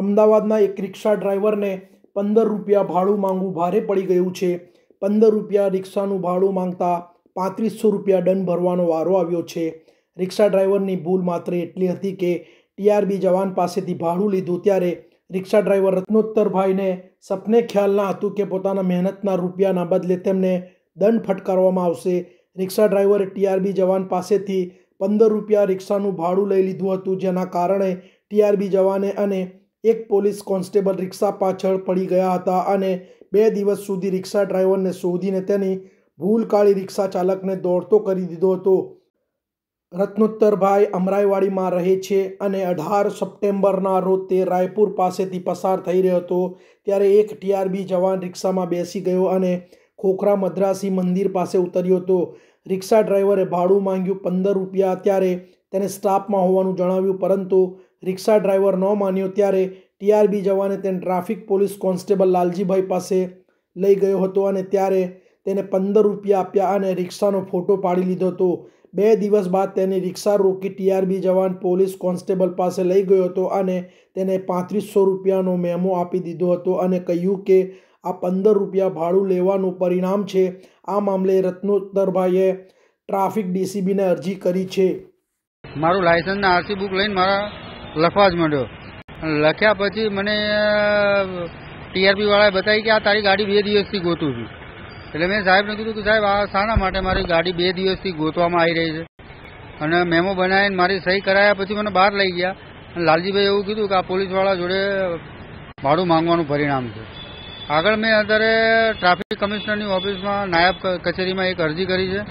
અમદાવાદના એક રિક્ષા ડ્રાઈવરને પંદર રૂપિયા ભાડું માંગવું ભારે પડી ગયું છે પંદર રૂપિયા રિક્ષાનું ભાડું માંગતા પાંત્રીસો રૂપિયા દંડ ભરવાનો વારો આવ્યો છે રિક્ષા ડ્રાઈવરની ભૂલ માત્ર એટલી હતી કે ટીઆરબી જવાન પાસેથી ભાડું લીધું ત્યારે રિક્ષા ડ્રાઈવર રત્નોત્તરભાઈને સપને ખ્યાલ ના હતું કે પોતાના મહેનતના રૂપિયાના બદલે તેમને દંડ ફટકારવામાં આવશે રિક્ષા ડ્રાઈવરે ટીઆરબી જવાન પાસેથી પંદર રૂપિયા રિક્ષાનું ભાડું લઈ લીધું હતું જેના કારણે ટીઆરબી જવાને અને એક પોલીસ કોન્સ્ટેબલ રિક્ષા પાછળ પડી ગયા હતા અને બે દિવસ સુધી રિક્ષા ડ્રાઈવરને શોધીને તેની ભૂલ કાળી રિક્ષા ચાલકને દોડતો કરી દીધો હતો રત્નોત્તરભાઈ અમરાઈવાડીમાં રહે છે અને અઢાર સપ્ટેમ્બરના રોજ તે રાયપુર પાસેથી પસાર થઈ રહ્યો હતો ત્યારે એક ટીઆરબી જવાન રિક્ષામાં બેસી ગયો અને ખોખરા મદ્રાસી મંદિર પાસે ઉતર્યો હતો રિક્ષા ડ્રાઈવરે ભાડું માંગ્યું પંદર રૂપિયા ત્યારે તેને સ્ટાફમાં હોવાનું જણાવ્યું પરંતુ રિક્ષા ડ્રાઈવર ન માન્યો ત્યારે ટીઆરબી જવાને તેને ટ્રાફિક પોલીસ કોન્સ્ટેબલ લાલજીભાઈ પાસે લઈ ગયો હતો અને ત્યારે તેને પંદર રૂપિયા આપ્યા અને રિક્ષાનો ફોટો પાડી લીધો હતો બે દિવસ બાદ તેને રિક્ષા રોકી ટીઆરબી જવાન પોલીસ કોન્સ્ટેબલ પાસે લઈ ગયો હતો અને તેને પાંત્રીસો રૂપિયાનો મેમો આપી દીધો હતો અને કહ્યું કે આ પંદર રૂપિયા ભાડું લેવાનું પરિણામ છે આ મામલે રત્નોત્તરભાઈએ ટ્રાફિક ડીસીબીને અરજી કરી છે મારું લાયસન્સ આરસી બુક લઈને મારા લખવા જ માંડ્યો લખ્યા પછી મને ટીઆરપી વાળાએ બતાવી કે આ તારી ગાડી બે દિવસથી ગોતું છું એટલે મેં સાહેબને કીધું કે સાહેબ આ શાના માટે મારી ગાડી બે દિવસથી ગોતવામાં આવી રહી છે અને મેમો બનાવીને મારી સહી કરાયા પછી મને બહાર લઈ ગયા અને લાલજીભાઈ એવું કીધું કે આ પોલીસવાળા જોડે ભાડું માંગવાનું પરિણામ છે આગળ મેં અત્યારે ટ્રાફિક કમિશનરની ઓફિસમાં નાયબ કચેરીમાં એક અરજી કરી છે